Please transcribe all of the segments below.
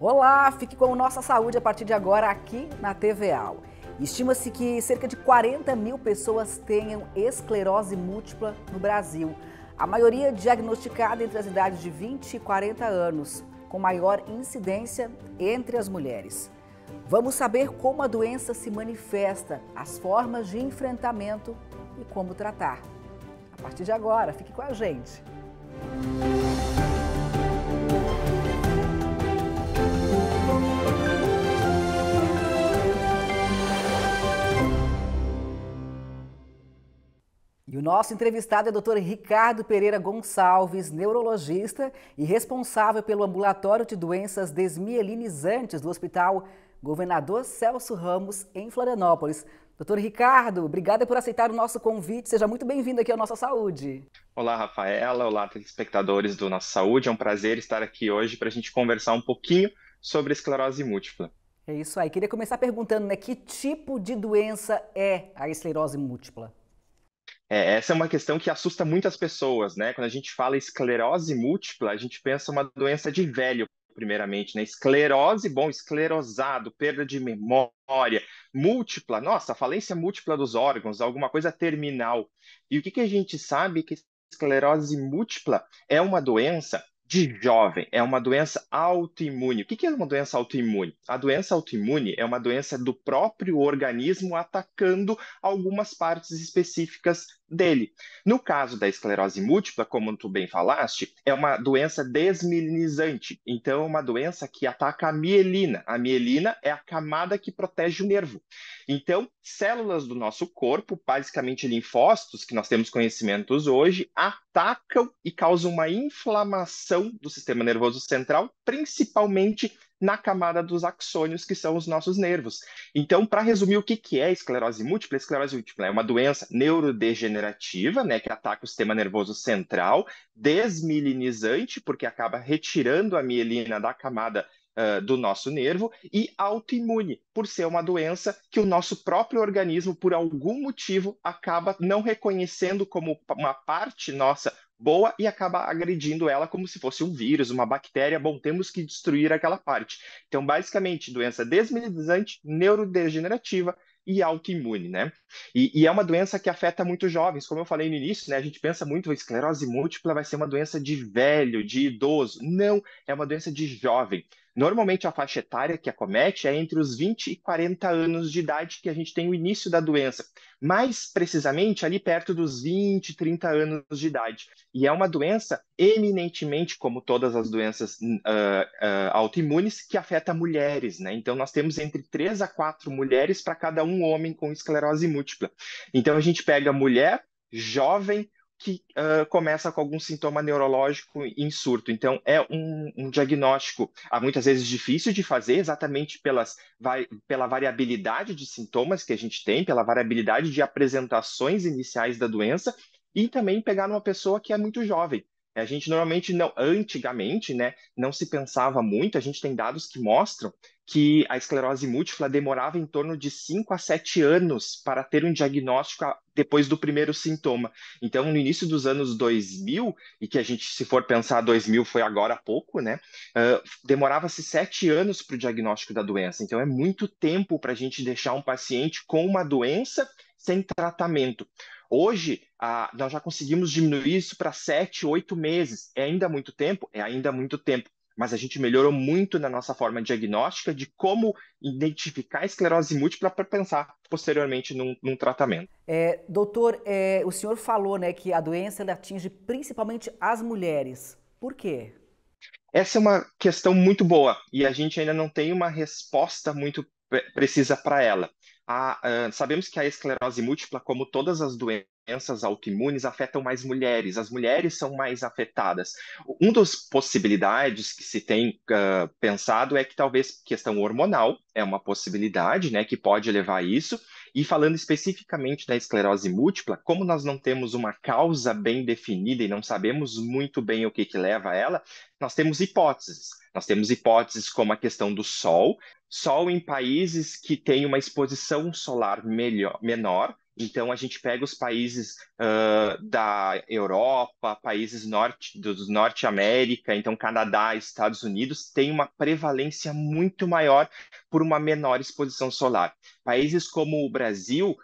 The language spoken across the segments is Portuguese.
Olá, fique com a Nossa Saúde a partir de agora aqui na TVA. Estima-se que cerca de 40 mil pessoas tenham esclerose múltipla no Brasil. A maioria é diagnosticada entre as idades de 20 e 40 anos, com maior incidência entre as mulheres. Vamos saber como a doença se manifesta, as formas de enfrentamento e como tratar. A partir de agora, fique com a gente. Música E o nosso entrevistado é o Dr. Ricardo Pereira Gonçalves, neurologista e responsável pelo ambulatório de doenças desmielinizantes do Hospital Governador Celso Ramos, em Florianópolis. Doutor Ricardo, obrigada por aceitar o nosso convite. Seja muito bem-vindo aqui ao Nossa Saúde. Olá, Rafaela. Olá, telespectadores do Nossa Saúde. É um prazer estar aqui hoje para a gente conversar um pouquinho sobre esclerose múltipla. É isso aí. Queria começar perguntando, né, que tipo de doença é a esclerose múltipla? É, essa é uma questão que assusta muitas pessoas, né? Quando a gente fala esclerose múltipla, a gente pensa uma doença de velho, primeiramente, né? Esclerose, bom, esclerosado, perda de memória, múltipla, nossa, falência múltipla dos órgãos, alguma coisa terminal. E o que, que a gente sabe que esclerose múltipla é uma doença de jovem, é uma doença autoimune. O que é uma doença autoimune? A doença autoimune é uma doença do próprio organismo atacando algumas partes específicas dele. No caso da esclerose múltipla, como tu bem falaste, é uma doença desmielinizante. Então, é uma doença que ataca a mielina. A mielina é a camada que protege o nervo. Então, células do nosso corpo, basicamente linfócitos, que nós temos conhecimentos hoje, atacam e causam uma inflamação do sistema nervoso central, principalmente na camada dos axônios, que são os nossos nervos. Então, para resumir o que, que é esclerose múltipla, esclerose múltipla é uma doença neurodegenerativa, né, que ataca o sistema nervoso central, desmielinizante, porque acaba retirando a mielina da camada uh, do nosso nervo, e autoimune, por ser uma doença que o nosso próprio organismo, por algum motivo, acaba não reconhecendo como uma parte nossa boa e acaba agredindo ela como se fosse um vírus, uma bactéria. Bom, temos que destruir aquela parte. Então, basicamente, doença desmilinizante, neurodegenerativa e autoimune, né? E, e, é uma doença que afeta muito jovens, como eu falei no início, né? A gente pensa muito, esclerose múltipla vai ser uma doença de velho, de idoso. Não, é uma doença de jovem. Normalmente a faixa etária que acomete é entre os 20 e 40 anos de idade que a gente tem o início da doença, mais precisamente ali perto dos 20, 30 anos de idade. E é uma doença eminentemente, como todas as doenças uh, uh, autoimunes, que afeta mulheres, né? Então nós temos entre 3 a 4 mulheres para cada um homem com esclerose múltipla. Então a gente pega mulher, jovem, que uh, começa com algum sintoma neurológico em surto. Então, é um, um diagnóstico, há ah, muitas vezes difícil de fazer, exatamente pelas, vai, pela variabilidade de sintomas que a gente tem, pela variabilidade de apresentações iniciais da doença, e também pegar uma pessoa que é muito jovem. A gente normalmente não, antigamente, né, não se pensava muito, a gente tem dados que mostram que a esclerose múltipla demorava em torno de 5 a 7 anos para ter um diagnóstico depois do primeiro sintoma. Então, no início dos anos 2000, e que a gente, se for pensar 2000, foi agora há pouco, né? Uh, Demorava-se 7 anos para o diagnóstico da doença. Então, é muito tempo para a gente deixar um paciente com uma doença sem tratamento. Hoje, nós já conseguimos diminuir isso para 7, 8 meses. É ainda muito tempo? É ainda muito tempo. Mas a gente melhorou muito na nossa forma diagnóstica de como identificar a esclerose múltipla para pensar posteriormente num, num tratamento. É, doutor, é, o senhor falou né, que a doença atinge principalmente as mulheres. Por quê? Essa é uma questão muito boa e a gente ainda não tem uma resposta muito precisa para ela. A, uh, sabemos que a esclerose múltipla, como todas as doenças autoimunes, afetam mais mulheres. As mulheres são mais afetadas. Uma das possibilidades que se tem uh, pensado é que talvez questão hormonal é uma possibilidade, né, que pode levar a isso. E falando especificamente da esclerose múltipla, como nós não temos uma causa bem definida e não sabemos muito bem o que, que leva a ela, nós temos hipóteses. Nós temos hipóteses como a questão do sol. Sol em países que têm uma exposição solar melhor, menor então, a gente pega os países uh, da Europa, países norte, dos Norte América, então Canadá, Estados Unidos, tem uma prevalência muito maior por uma menor exposição solar. Países como o Brasil,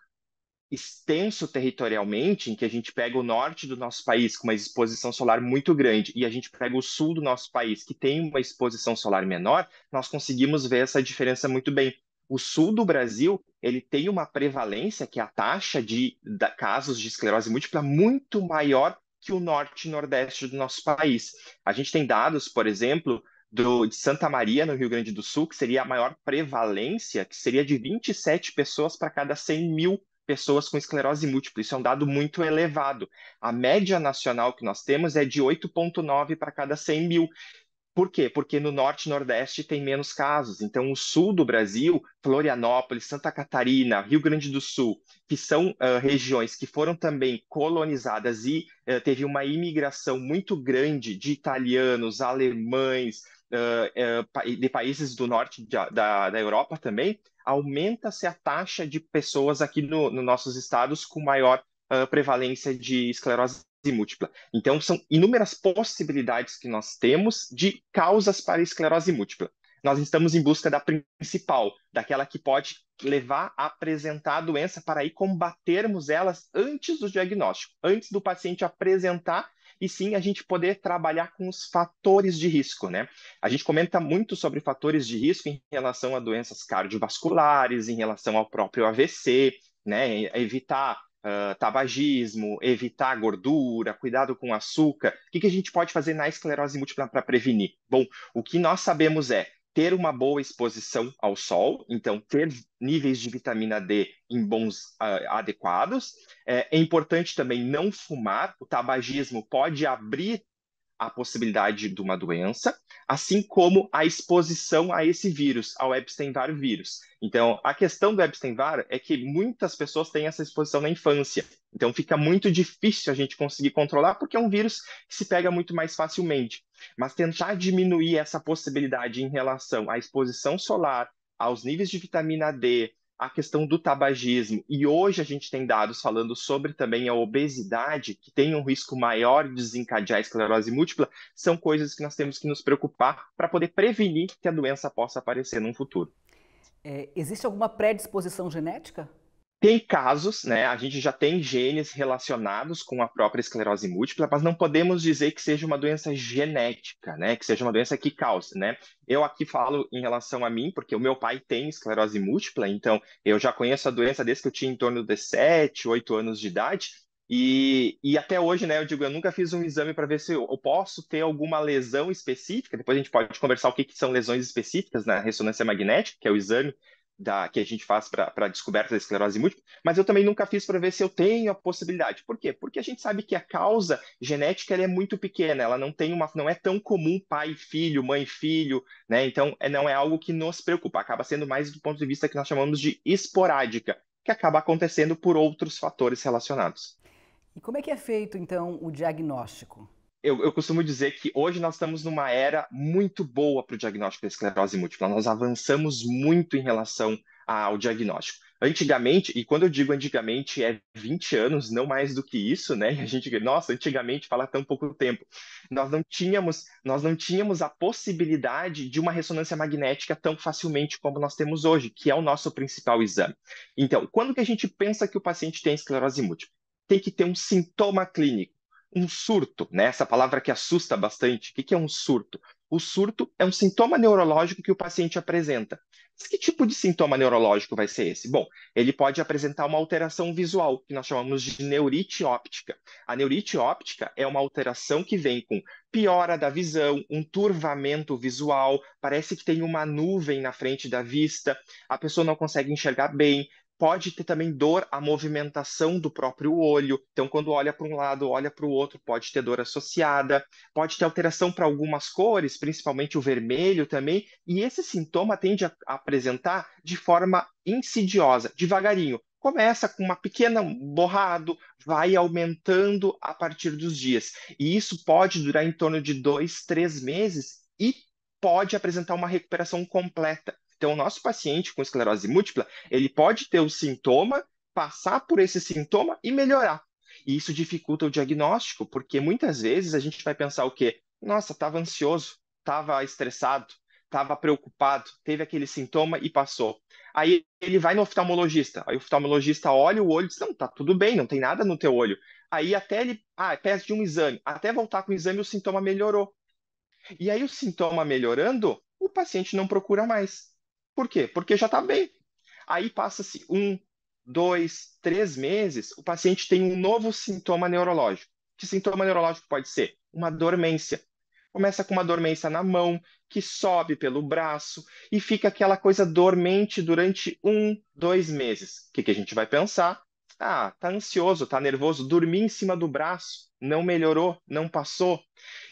extenso territorialmente, em que a gente pega o norte do nosso país com uma exposição solar muito grande e a gente pega o sul do nosso país que tem uma exposição solar menor, nós conseguimos ver essa diferença muito bem. O sul do Brasil ele tem uma prevalência, que é a taxa de casos de esclerose múltipla muito maior que o norte e nordeste do nosso país. A gente tem dados, por exemplo, do, de Santa Maria, no Rio Grande do Sul, que seria a maior prevalência, que seria de 27 pessoas para cada 100 mil pessoas com esclerose múltipla. Isso é um dado muito elevado. A média nacional que nós temos é de 8,9 para cada 100 mil. Por quê? Porque no norte e nordeste tem menos casos. Então, o sul do Brasil, Florianópolis, Santa Catarina, Rio Grande do Sul, que são uh, regiões que foram também colonizadas e uh, teve uma imigração muito grande de italianos, alemães, uh, de países do norte da, da, da Europa também, aumenta-se a taxa de pessoas aqui nos no nossos estados com maior prevalência de esclerose múltipla. Então, são inúmeras possibilidades que nós temos de causas para esclerose múltipla. Nós estamos em busca da principal, daquela que pode levar a apresentar a doença para aí combatermos elas antes do diagnóstico, antes do paciente apresentar e sim a gente poder trabalhar com os fatores de risco, né? A gente comenta muito sobre fatores de risco em relação a doenças cardiovasculares, em relação ao próprio AVC, né? Evitar tabagismo, evitar gordura, cuidado com açúcar. O que, que a gente pode fazer na esclerose múltipla para prevenir? Bom, o que nós sabemos é ter uma boa exposição ao sol, então ter níveis de vitamina D em bons uh, adequados. É, é importante também não fumar. O tabagismo pode abrir a possibilidade de uma doença, assim como a exposição a esse vírus, ao Epstein-Barr vírus. Então, a questão do Epstein-Barr é que muitas pessoas têm essa exposição na infância. Então, fica muito difícil a gente conseguir controlar, porque é um vírus que se pega muito mais facilmente. Mas tentar diminuir essa possibilidade em relação à exposição solar, aos níveis de vitamina D, a questão do tabagismo. E hoje a gente tem dados falando sobre também a obesidade, que tem um risco maior de desencadear a esclerose múltipla, são coisas que nós temos que nos preocupar para poder prevenir que a doença possa aparecer no futuro. É, existe alguma predisposição genética? Tem casos, né? A gente já tem genes relacionados com a própria esclerose múltipla, mas não podemos dizer que seja uma doença genética, né? Que seja uma doença que cause, né? Eu aqui falo em relação a mim, porque o meu pai tem esclerose múltipla, então eu já conheço a doença desde que eu tinha em torno de 7, 8 anos de idade. E, e até hoje, né, eu digo, eu nunca fiz um exame para ver se eu, eu posso ter alguma lesão específica. Depois a gente pode conversar o que, que são lesões específicas na ressonância magnética, que é o exame da, que a gente faz para a descoberta da esclerose múltipla, mas eu também nunca fiz para ver se eu tenho a possibilidade. Por quê? Porque a gente sabe que a causa genética é muito pequena, ela não tem uma, não é tão comum pai filho, mãe filho, né? Então é, não é algo que nos preocupa, acaba sendo mais do ponto de vista que nós chamamos de esporádica, que acaba acontecendo por outros fatores relacionados. E como é que é feito então o diagnóstico? eu, eu, costumo dizer que hoje nós estamos numa era muito boa para o diagnóstico da esclerose múltipla. Nós avançamos muito em relação ao diagnóstico. Antigamente, e quando eu digo antigamente é 20 anos, não mais do que isso, né? A gente, nossa, antigamente fala tão pouco tempo. Nós não tínhamos, nós não tínhamos a possibilidade de uma ressonância magnética tão facilmente como nós temos hoje, que é o nosso principal exame. Então, quando que a gente pensa que o paciente tem esclerose múltipla? Tem que ter um sintoma clínico um surto, né? Essa palavra que assusta bastante. O que é um surto? O surto é um sintoma neurológico que o paciente apresenta. Mas que tipo de sintoma neurológico vai ser esse? Bom, ele pode apresentar uma alteração visual, que nós chamamos de neurite óptica. A neurite óptica é uma alteração que vem com piora da visão, um turvamento visual, parece que tem uma nuvem na frente da vista, a pessoa não consegue enxergar bem, Pode ter também dor à movimentação do próprio olho. Então, quando olha para um lado, olha para o outro, pode ter dor associada. Pode ter alteração para algumas cores, principalmente o vermelho também. E esse sintoma tende a apresentar de forma insidiosa, devagarinho. Começa com uma pequena borrado, vai aumentando a partir dos dias. E isso pode durar em torno de dois, três meses e pode apresentar uma recuperação completa. Então, o nosso paciente com esclerose múltipla, ele pode ter o sintoma, passar por esse sintoma e melhorar. E isso dificulta o diagnóstico, porque muitas vezes a gente vai pensar o quê? Nossa, estava ansioso, estava estressado, estava preocupado, teve aquele sintoma e passou. Aí ele vai no oftalmologista. Aí o oftalmologista olha o olho e diz: Não, tá tudo bem, não tem nada no teu olho. Aí até ele ah, é pede um exame. Até voltar com o exame, o sintoma melhorou. E aí o sintoma melhorando, o paciente não procura mais. Por quê? Porque já está bem. Aí passa-se um, dois, três meses, o paciente tem um novo sintoma neurológico. Que sintoma neurológico pode ser? Uma dormência. Começa com uma dormência na mão, que sobe pelo braço e fica aquela coisa dormente durante um, dois meses. O que, que a gente vai pensar? Ah, tá ansioso, tá nervoso, dormi em cima do braço, não melhorou, não passou.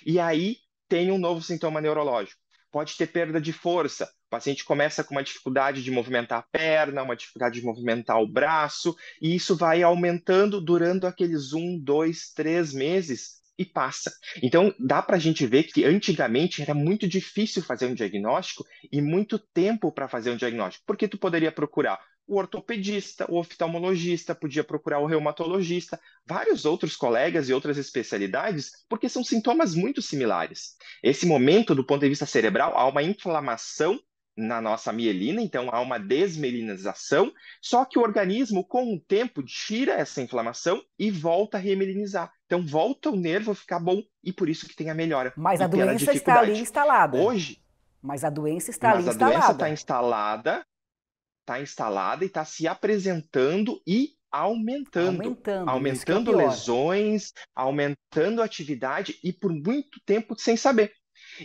E aí tem um novo sintoma neurológico. Pode ter perda de força, o paciente começa com uma dificuldade de movimentar a perna, uma dificuldade de movimentar o braço, e isso vai aumentando durante aqueles um, dois, três meses e passa. Então, dá para a gente ver que antigamente era muito difícil fazer um diagnóstico e muito tempo para fazer um diagnóstico, porque tu poderia procurar o ortopedista, o oftalmologista, podia procurar o reumatologista, vários outros colegas e outras especialidades, porque são sintomas muito similares. Esse momento, do ponto de vista cerebral, há uma inflamação na nossa mielina, então há uma desmelinização, só que o organismo, com o tempo, tira essa inflamação e volta a remelinizar. Então volta o nervo a ficar bom e por isso que tem a melhora. Mas a doença está ali instalada. Hoje. Mas a doença está ali instalada. a doença está instalada, está tá instalada e está se apresentando e aumentando, aumentando, é aumentando lesões, aumentando atividade e por muito tempo sem saber.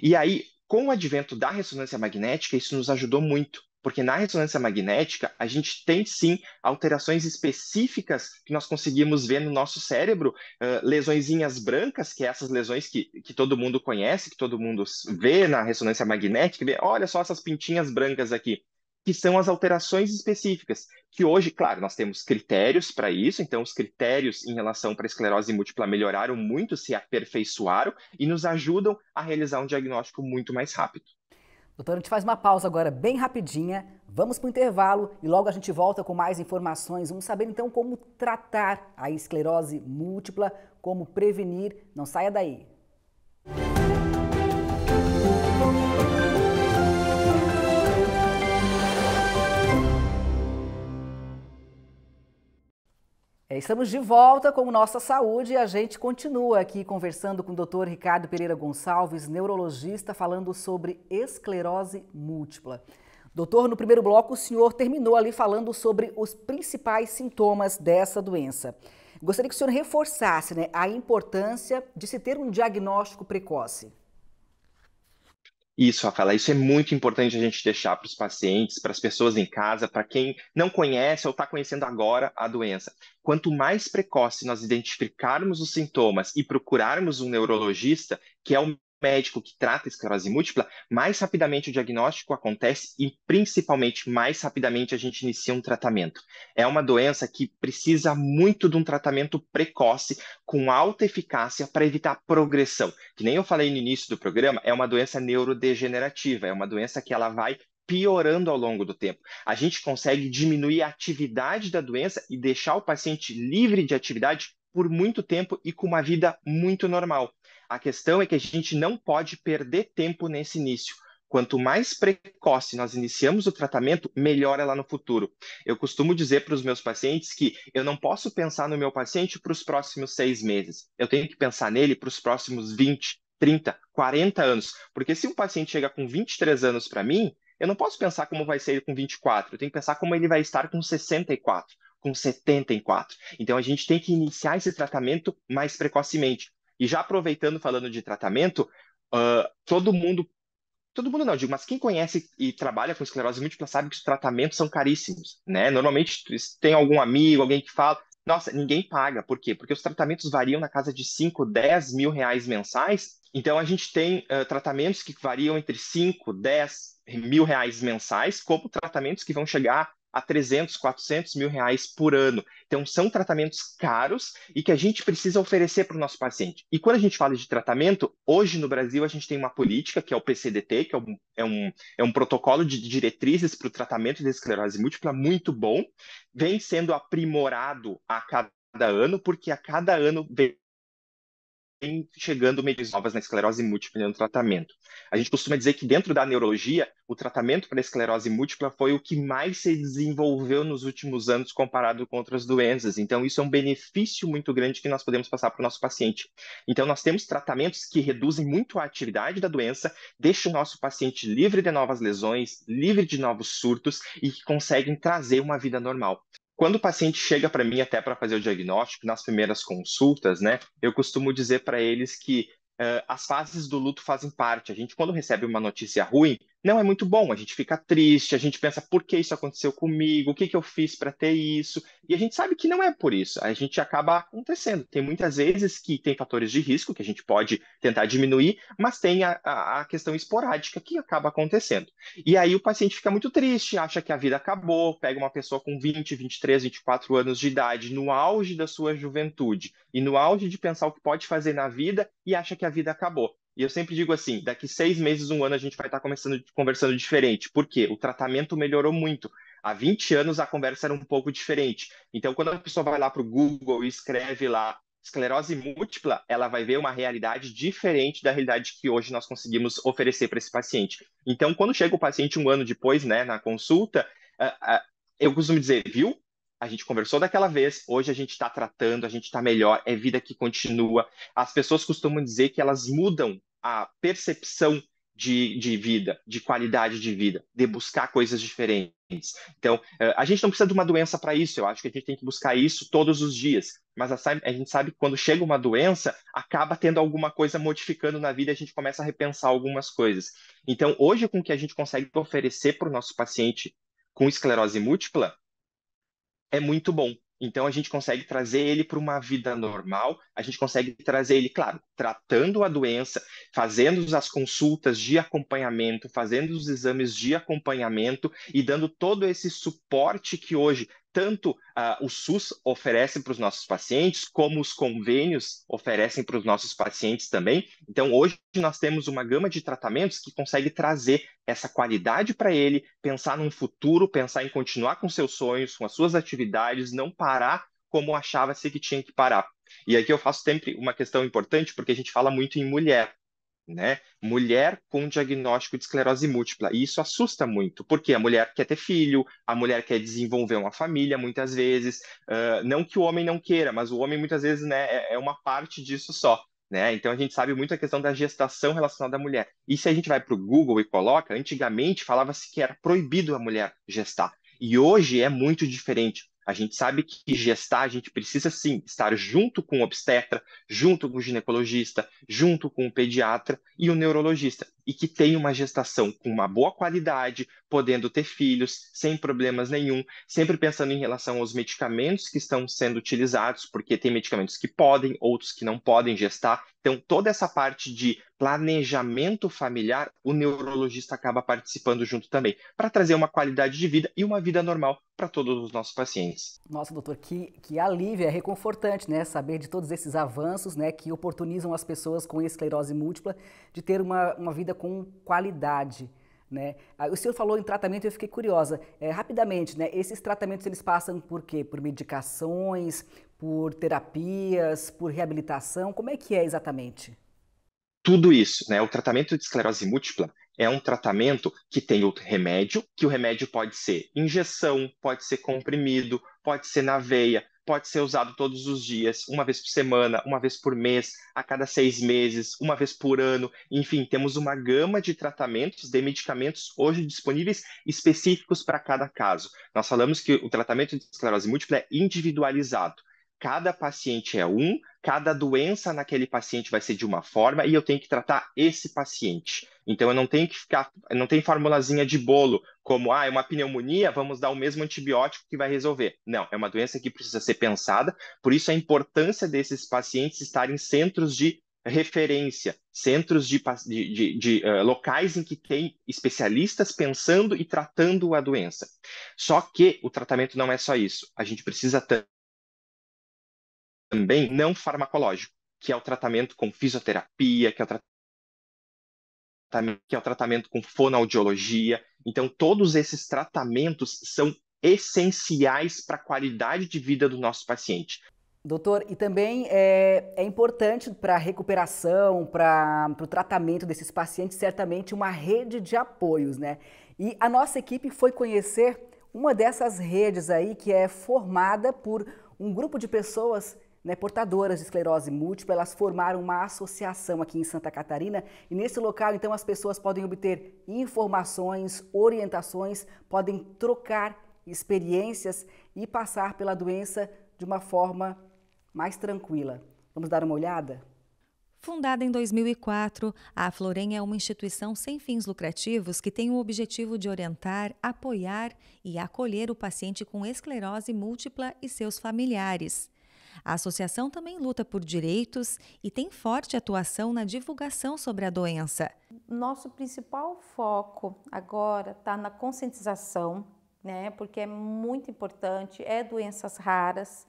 E aí, com o advento da ressonância magnética, isso nos ajudou muito, porque na ressonância magnética a gente tem sim alterações específicas que nós conseguimos ver no nosso cérebro, uh, lesõezinhas brancas, que é essas lesões que, que todo mundo conhece, que todo mundo vê na ressonância magnética, vê, olha só essas pintinhas brancas aqui que são as alterações específicas, que hoje, claro, nós temos critérios para isso, então os critérios em relação para esclerose múltipla melhoraram muito, se aperfeiçoaram e nos ajudam a realizar um diagnóstico muito mais rápido. Doutor, a gente faz uma pausa agora bem rapidinha, vamos para o intervalo e logo a gente volta com mais informações. Vamos saber então como tratar a esclerose múltipla, como prevenir. Não saia daí. É, estamos de volta com Nossa Saúde e a gente continua aqui conversando com o Dr. Ricardo Pereira Gonçalves, neurologista, falando sobre esclerose múltipla. Doutor, no primeiro bloco o senhor terminou ali falando sobre os principais sintomas dessa doença. Gostaria que o senhor reforçasse né, a importância de se ter um diagnóstico precoce. Isso, Rafaela, isso é muito importante a gente deixar para os pacientes, para as pessoas em casa, para quem não conhece ou está conhecendo agora a doença. Quanto mais precoce nós identificarmos os sintomas e procurarmos um neurologista, que é o médico que trata esclerose múltipla, mais rapidamente o diagnóstico acontece e, principalmente, mais rapidamente a gente inicia um tratamento. É uma doença que precisa muito de um tratamento precoce, com alta eficácia, para evitar progressão. Que nem eu falei no início do programa, é uma doença neurodegenerativa, é uma doença que ela vai piorando ao longo do tempo. A gente consegue diminuir a atividade da doença e deixar o paciente livre de atividade por muito tempo e com uma vida muito normal. A questão é que a gente não pode perder tempo nesse início. Quanto mais precoce nós iniciamos o tratamento, melhor é lá no futuro. Eu costumo dizer para os meus pacientes que eu não posso pensar no meu paciente para os próximos seis meses. Eu tenho que pensar nele para os próximos 20, 30, 40 anos. Porque se um paciente chega com 23 anos para mim, eu não posso pensar como vai ser ele com 24. Eu tenho que pensar como ele vai estar com 64 com 74. Então a gente tem que iniciar esse tratamento mais precocemente. E já aproveitando, falando de tratamento, uh, todo mundo. Todo mundo não, digo, mas quem conhece e trabalha com esclerose múltipla sabe que os tratamentos são caríssimos, né? Normalmente tem algum amigo, alguém que fala, nossa, ninguém paga. Por quê? Porque os tratamentos variam na casa de 5, 10 mil reais mensais. Então, a gente tem uh, tratamentos que variam entre 5, 10 mil reais mensais, como tratamentos que vão chegar a 300, 400 mil reais por ano. Então, são tratamentos caros e que a gente precisa oferecer para o nosso paciente. E quando a gente fala de tratamento, hoje no Brasil a gente tem uma política, que é o PCDT, que é um, é um, é um protocolo de diretrizes para o tratamento da esclerose múltipla muito bom, vem sendo aprimorado a cada ano, porque a cada ano vem vem chegando medidas novas na esclerose múltipla no tratamento. A gente costuma dizer que dentro da neurologia, o tratamento para a esclerose múltipla foi o que mais se desenvolveu nos últimos anos comparado com outras doenças. Então, isso é um benefício muito grande que nós podemos passar para o nosso paciente. Então, nós temos tratamentos que reduzem muito a atividade da doença, deixam o nosso paciente livre de novas lesões, livre de novos surtos e que conseguem trazer uma vida normal. Quando o paciente chega para mim até para fazer o diagnóstico, nas primeiras consultas, né, eu costumo dizer para eles que uh, as fases do luto fazem parte. A gente, quando recebe uma notícia ruim, não é muito bom. A gente fica triste, a gente pensa por que isso aconteceu comigo, o que, que eu fiz para ter isso. E a gente sabe que não é por isso. A gente acaba acontecendo. Tem muitas vezes que tem fatores de risco que a gente pode tentar diminuir, mas tem a, a, a questão esporádica que acaba acontecendo. E aí o paciente fica muito triste, acha que a vida acabou, pega uma pessoa com 20, 23, 24 anos de idade, no auge da sua juventude e no auge de pensar o que pode fazer na vida e acha que a vida acabou. E eu sempre digo assim: daqui seis meses, um ano, a gente vai estar começando, conversando diferente. Por quê? O tratamento melhorou muito. Há 20 anos a conversa era um pouco diferente. Então, quando a pessoa vai lá para o Google e escreve lá esclerose múltipla, ela vai ver uma realidade diferente da realidade que hoje nós conseguimos oferecer para esse paciente. Então, quando chega o paciente um ano depois, né, na consulta, eu costumo dizer, viu? A gente conversou daquela vez, hoje a gente está tratando, a gente está melhor, é vida que continua. As pessoas costumam dizer que elas mudam a percepção de, de, vida, de qualidade de vida, de buscar coisas diferentes. Então, eh, a gente não precisa de uma doença para isso, eu acho que a gente tem que buscar isso todos os dias. Mas a, a, gente sabe que quando chega uma doença, acaba tendo alguma coisa modificando na vida, a gente começa a repensar algumas coisas. Então, hoje, com o que a gente consegue oferecer para o nosso paciente com esclerose múltipla, é muito bom. Então a gente consegue trazer ele para uma vida normal, a gente consegue trazer ele, claro, tratando a doença, fazendo as consultas de acompanhamento, fazendo os exames de acompanhamento e dando todo esse suporte que hoje tanto uh, o SUS oferece para os nossos pacientes, como os convênios oferecem para os nossos pacientes também. Então, hoje nós temos uma gama de tratamentos que consegue trazer essa qualidade para ele, pensar num futuro, pensar em continuar com seus sonhos, com as suas atividades, não parar como achava-se que tinha que parar. E aqui eu faço sempre uma questão importante, porque a gente fala muito em mulher né? Mulher com diagnóstico de esclerose múltipla. E isso assusta muito, porque a mulher quer ter filho, a mulher quer desenvolver uma família, muitas vezes. Uh, não que o homem não queira, mas o homem muitas vezes né, é, é uma parte disso só. Né? Então a gente sabe muito a questão da gestação relacionada à mulher. E se a gente vai para o Google e coloca, antigamente falava-se que era proibido a mulher gestar. E hoje é muito diferente. A gente sabe que gestar, a gente precisa sim estar junto com o obstetra, junto com o ginecologista, junto com o pediatra e o neurologista e que tem uma gestação com uma boa qualidade, podendo ter filhos sem problemas nenhum, sempre pensando em relação aos medicamentos que estão sendo utilizados, porque tem medicamentos que podem, outros que não podem gestar. Então, toda essa parte de planejamento familiar, o neurologista acaba participando junto também, para trazer uma qualidade de vida e uma vida normal para todos os nossos pacientes. Nossa, doutor, que, que alívio, é reconfortante, né? Saber de todos esses avanços, né, que oportunizam as pessoas com esclerose múltipla de ter uma, uma vida com qualidade. Né? Ah, o senhor falou em tratamento, eu fiquei curiosa. É, rapidamente, né, esses tratamentos eles passam por quê? Por medicações, por terapias, por reabilitação? Como é que é exatamente? Tudo isso, né? O tratamento de esclerose múltipla é um tratamento que tem o remédio, que o remédio pode ser injeção, pode ser comprimido, pode ser na veia, pode ser usado todos os dias, uma vez por semana, uma vez por mês, a cada seis meses, uma vez por ano. Enfim, temos uma gama de tratamentos, de medicamentos hoje disponíveis específicos para cada caso. Nós falamos que o tratamento de esclerose múltipla é individualizado. Cada paciente é um, cada doença naquele paciente vai ser de uma forma e eu tenho que tratar esse paciente. Então eu não tenho que ficar, não tem formulazinha de bolo, como ah, é uma pneumonia, vamos dar o mesmo antibiótico que vai resolver. Não, é uma doença que precisa ser pensada, por isso a importância desses pacientes estarem em centros de referência, centros de, de, de, de uh, locais em que tem especialistas pensando e tratando a doença. Só que o tratamento não é só isso. A gente precisa também não farmacológico, que é o tratamento com fisioterapia, que é o tratamento que é o tratamento com fonoaudiologia. Então, todos esses tratamentos são essenciais para a qualidade de vida do nosso paciente. Doutor, e também é, é importante para a recuperação, para o tratamento desses pacientes, certamente uma rede de apoios, né? E a nossa equipe foi conhecer uma dessas redes aí que é formada por um grupo de pessoas né, portadoras de esclerose múltipla, elas formaram uma associação aqui em Santa Catarina e nesse local, então, as pessoas podem obter informações, orientações, podem trocar experiências e passar pela doença de uma forma mais tranquila. Vamos dar uma olhada? Fundada em 2004, a Florem é uma instituição sem fins lucrativos que tem o objetivo de orientar, apoiar e acolher o paciente com esclerose múltipla e seus familiares. A associação também luta por direitos e tem forte atuação na divulgação sobre a doença. Nosso principal foco agora está na conscientização, né? Porque é muito importante, é doenças raras.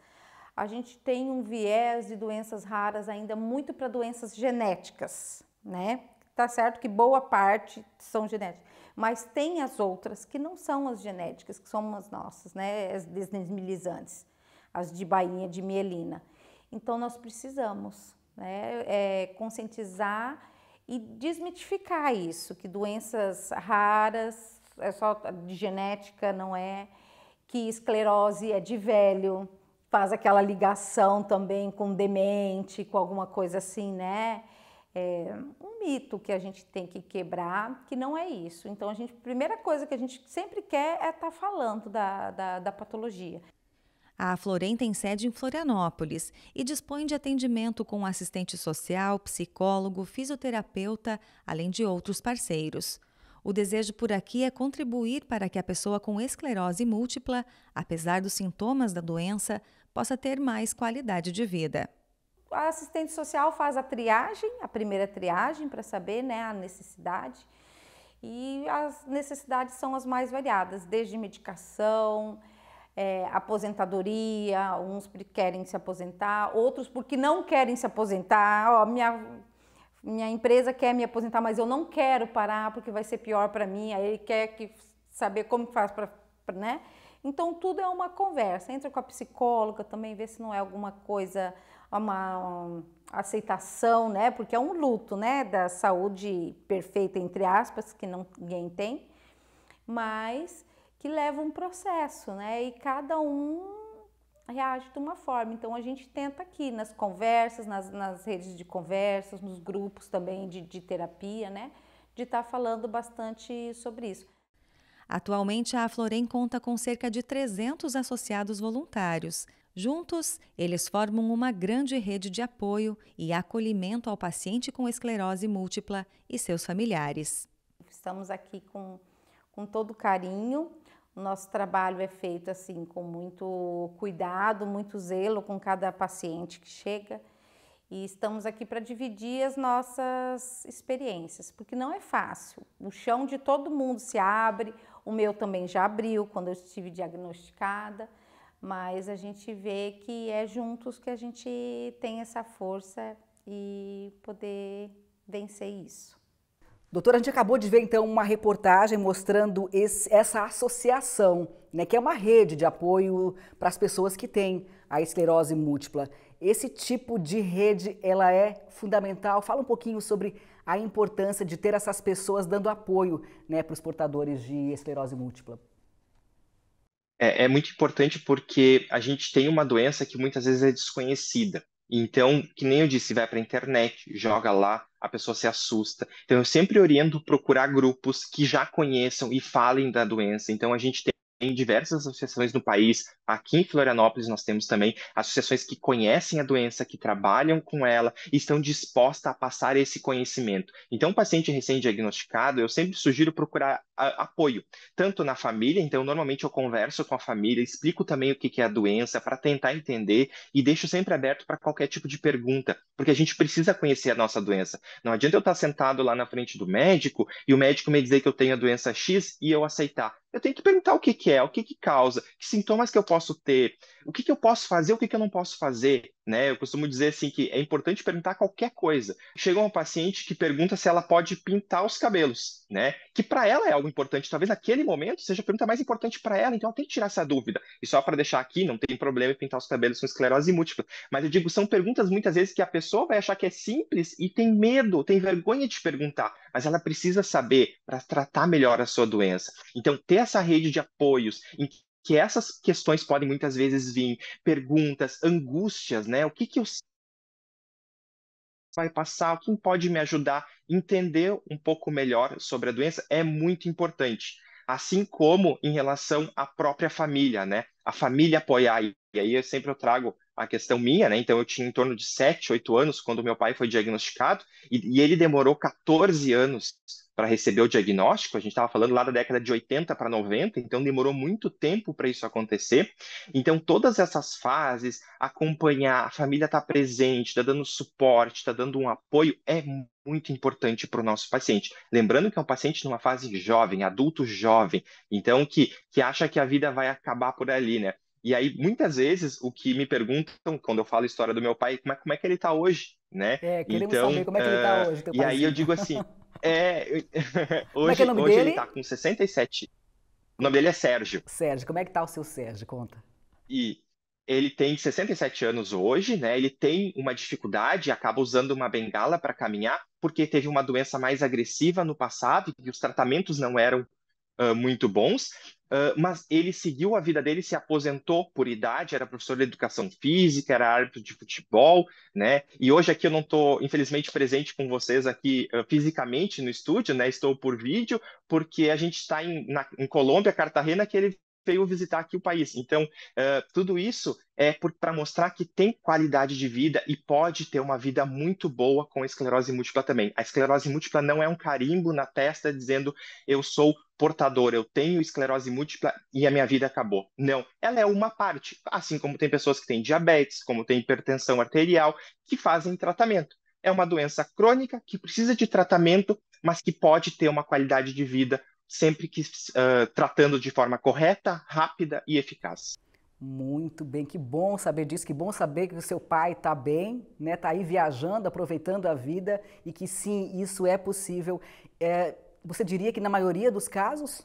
A gente tem um viés de doenças raras ainda muito para doenças genéticas, né? Tá certo que boa parte são genéticas, mas tem as outras que não são as genéticas, que são as nossas, né? As desnizilizantes as de bainha de mielina. Então nós precisamos né, é, conscientizar e desmitificar isso, que doenças raras é só de genética, não é, que esclerose é de velho, faz aquela ligação também com demente, com alguma coisa assim, né? É um mito que a gente tem que quebrar, que não é isso. Então, a gente, primeira coisa que a gente sempre quer é estar tá falando da, da, da patologia. A Florem tem sede em Florianópolis e dispõe de atendimento com assistente social, psicólogo, fisioterapeuta, além de outros parceiros. O desejo por aqui é contribuir para que a pessoa com esclerose múltipla, apesar dos sintomas da doença, possa ter mais qualidade de vida. A assistente social faz a triagem, a primeira triagem para saber né, a necessidade. E as necessidades são as mais variadas, desde medicação, é, aposentadoria, uns querem se aposentar, outros porque não querem se aposentar. Ó, minha, minha empresa quer me aposentar, mas eu não quero parar porque vai ser pior para mim. Aí ele quer que, saber como que faz para. Né? Então, tudo é uma conversa. Entra com a psicóloga também, vê se não é alguma coisa, uma, uma aceitação, né? Porque é um luto, né? Da saúde perfeita, entre aspas, que não, ninguém tem. Mas que leva um processo, né? E cada um reage de uma forma. Então a gente tenta aqui nas conversas, nas, nas redes de conversas, nos grupos também de, de terapia, né? De estar tá falando bastante sobre isso. Atualmente a Florem conta com cerca de 300 associados voluntários. Juntos, eles formam uma grande rede de apoio e acolhimento ao paciente com esclerose múltipla e seus familiares. Estamos aqui com, com todo carinho nosso trabalho é feito assim com muito cuidado, muito zelo com cada paciente que chega e estamos aqui para dividir as nossas experiências, porque não é fácil. O chão de todo mundo se abre, o meu também já abriu quando eu estive diagnosticada, mas a gente vê que é juntos que a gente tem essa força e poder vencer isso. Doutora, a gente acabou de ver então uma reportagem mostrando esse, essa associação, né, que é uma rede de apoio para as pessoas que têm a esclerose múltipla. Esse tipo de rede, ela é fundamental. Fala um pouquinho sobre a importância de ter essas pessoas dando apoio né, para os portadores de esclerose múltipla. É, é muito importante porque a gente tem uma doença que muitas vezes é desconhecida. Então, que nem eu disse, vai para a internet, joga lá, a pessoa se assusta. Então, eu sempre oriento procurar grupos que já conheçam e falem da doença. Então, a gente tem diversas associações no país. Aqui em Florianópolis, nós temos também associações que conhecem a doença, que trabalham com ela e estão dispostas a passar esse conhecimento. Então, um paciente recém-diagnosticado, eu sempre sugiro procurar apoio, tanto na família, então normalmente eu converso com a família, explico também o que, é a doença para tentar entender e deixo sempre aberto para qualquer tipo de pergunta, porque a gente precisa conhecer a nossa doença. Não adianta eu estar tá sentado lá na frente do médico e o médico me dizer que eu tenho a doença X e eu aceitar. Eu tenho que perguntar o que, que é, o que, que causa, que sintomas que eu posso ter, o que, que eu posso fazer, o que, que eu não posso fazer, né? Eu costumo dizer assim que é importante perguntar qualquer coisa. Chega uma paciente que pergunta se ela pode pintar os cabelos, né? Que para ela é algo importante, talvez naquele momento seja a pergunta mais importante para ela, então ela tem que tirar essa dúvida. E só para deixar aqui, não tem problema pintar os cabelos com esclerose múltipla, mas eu digo, são perguntas muitas vezes que a pessoa vai achar que é simples e tem medo, tem vergonha de perguntar, mas ela precisa saber para tratar melhor a sua doença. Então ter essa rede de apoios em que essas questões podem muitas vezes vir perguntas, angústias, né? O que que eu vai passar, quem pode me ajudar a entender um pouco melhor sobre a doença é muito importante. Assim como em relação à própria família, né? A família apoiar. E aí eu sempre eu trago a questão minha, né? Então eu tinha em torno de 7, 8 anos quando meu pai foi diagnosticado, e, e ele demorou 14 anos para receber o diagnóstico, a gente estava falando lá da década de 80 para 90, então demorou muito tempo para isso acontecer. Então, todas essas fases, acompanhar, a família está presente, está dando suporte, está dando um apoio, é muito importante para o nosso paciente. Lembrando que é um paciente numa fase jovem, adulto jovem, então que, que acha que a vida vai acabar por ali, né? E aí, muitas vezes, o que me perguntam quando eu falo a história do meu pai, como é, como é que ele está hoje, né? É, queremos então, saber como é que ele está eh, hoje. e aí eu digo assim, É, é, é hoje, é hoje ele tá com 67. O nome dele é Sérgio. Sérgio, como é que tá o seu Sérgio? Conta. E ele tem 67 anos hoje, né? Ele tem uma dificuldade, acaba usando uma bengala para caminhar, porque teve uma doença mais agressiva no passado e os tratamentos não eram ah, muito bons, uh, mas ele seguiu a vida dele, se aposentou por idade, era professor de educação física, era árbitro de futebol, né? E hoje aqui eu não estou, infelizmente, presente com vocês aqui uh, fisicamente no estúdio, né? Estou por vídeo, porque a gente está em, em Colômbia, Cartagena, que ele veio visitar aqui o país. Então, uh, tudo isso é para mostrar que tem qualidade de vida e pode ter uma vida muito boa com esclerose múltipla também. A esclerose múltipla não é um carimbo na testa dizendo eu sou portador, eu tenho esclerose múltipla e a minha vida acabou. Não, ela é uma parte, assim como tem pessoas que têm diabetes, como tem hipertensão arterial, que fazem tratamento. É uma doença crônica que precisa de tratamento, mas que pode ter uma qualidade de vida sempre que uh, tratando de forma correta, rápida e eficaz. Muito bem, que bom saber disso, que bom saber que o seu pai está bem, né? Está aí viajando, aproveitando a vida e que sim, isso é possível. É, você diria que na maioria dos casos?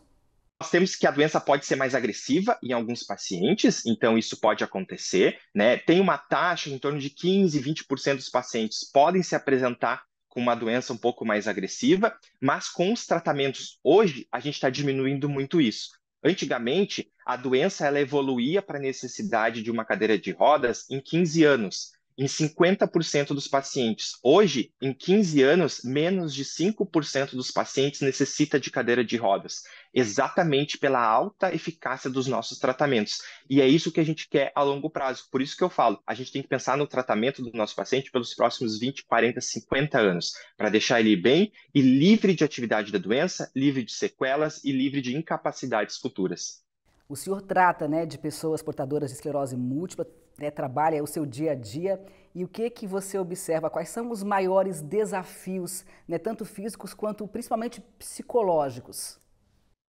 Nós temos que a doença pode ser mais agressiva em alguns pacientes, então isso pode acontecer, né? Tem uma taxa em torno de 15, 20% dos pacientes podem se apresentar com uma doença um pouco mais agressiva, mas com os tratamentos hoje a gente está diminuindo muito isso. Antigamente, a doença ela evoluía para a necessidade de uma cadeira de rodas em 15 anos em 50% dos pacientes. Hoje, em 15 anos, menos de 5% dos pacientes necessita de cadeira de rodas, exatamente pela alta eficácia dos nossos tratamentos. E é isso que a gente quer a longo prazo. Por isso que eu falo, a gente tem que pensar no tratamento do nosso paciente pelos próximos 20, 40, 50 anos, para deixar ele bem e livre de atividade da doença, livre de sequelas e livre de incapacidades futuras. O senhor trata né, de pessoas portadoras de esclerose múltipla, né, trabalha o seu dia a dia e o que que você observa? Quais são os maiores desafios, né, tanto físicos quanto principalmente psicológicos?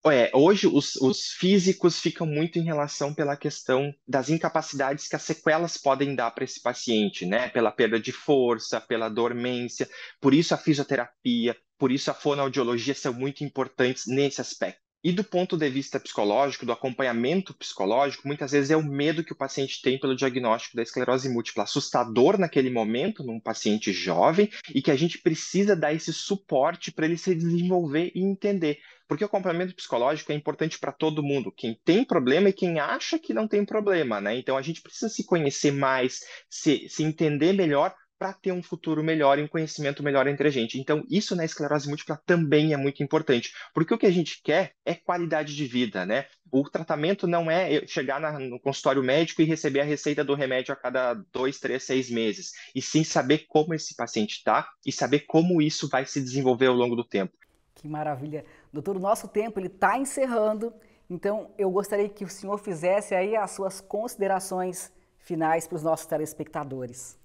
É, hoje os, os, físicos ficam muito em relação pela questão das incapacidades que as sequelas podem dar para esse paciente, né? Pela perda de força, pela dormência, por isso a fisioterapia, por isso a fonoaudiologia são muito importantes nesse aspecto. E do ponto de vista psicológico, do acompanhamento psicológico, muitas vezes é o medo que o paciente tem pelo diagnóstico da esclerose múltipla, assustador naquele momento, num paciente jovem, e que a gente precisa dar esse suporte para ele se desenvolver e entender. Porque o acompanhamento psicológico é importante para todo mundo, quem tem problema e quem acha que não tem problema, né? Então a gente precisa se conhecer mais, se, se entender melhor para ter um futuro melhor e um conhecimento melhor entre a gente. Então, isso na esclerose múltipla também é muito importante, porque o que a gente quer é qualidade de vida, né? O tratamento não é chegar na, no consultório médico e receber a receita do remédio a cada dois, três, seis meses, e sim saber como esse paciente está e saber como isso vai se desenvolver ao longo do tempo. Que maravilha. Doutor, o nosso tempo ele está encerrando, então eu gostaria que o senhor fizesse aí as suas considerações finais para os nossos telespectadores.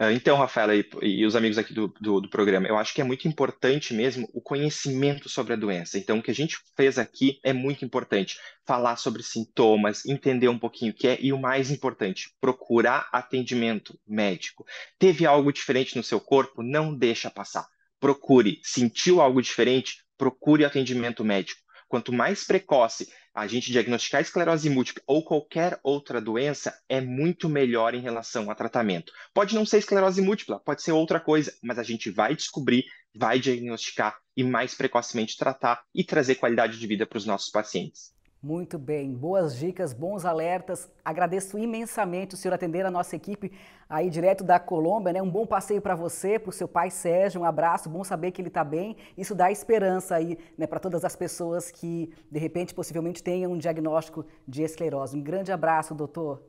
Ah, então, Rafaela e, e, os amigos aqui do, do, do, programa, eu acho que é muito importante mesmo o conhecimento sobre a doença. Então, o que a gente fez aqui é muito importante. Falar sobre sintomas, entender um pouquinho o que é, e o mais importante, procurar atendimento médico. Teve algo diferente no seu corpo? Não deixa passar. Procure. Sentiu algo diferente? Procure atendimento médico quanto mais precoce a gente diagnosticar esclerose múltipla ou qualquer outra doença, é muito melhor em relação ao tratamento. Pode não ser esclerose múltipla, pode ser outra coisa, mas a gente vai descobrir, vai diagnosticar e mais precocemente tratar e trazer qualidade de vida para os nossos pacientes. Muito bem, boas dicas, bons alertas. Agradeço imensamente o senhor atender a nossa equipe aí direto da Colômbia, né? Um bom passeio para você, para o seu pai Sérgio, um abraço, bom saber que ele está bem. Isso dá esperança aí, né, para todas as pessoas que de repente possivelmente tenham um diagnóstico de esclerose. Um grande abraço, doutor.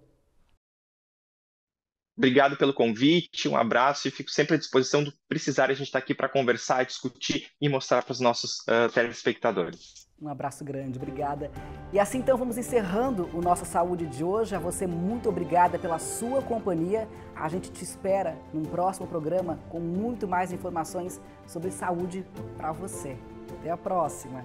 Obrigado pelo convite, um abraço e fico sempre à disposição do precisar. A gente está aqui para conversar, discutir e mostrar para os nossos uh, telespectadores. Um abraço grande, obrigada. E assim então vamos encerrando o nosso Saúde de hoje. A você, muito obrigada pela sua companhia. A gente te espera num próximo programa com muito mais informações sobre saúde para você. Até a próxima!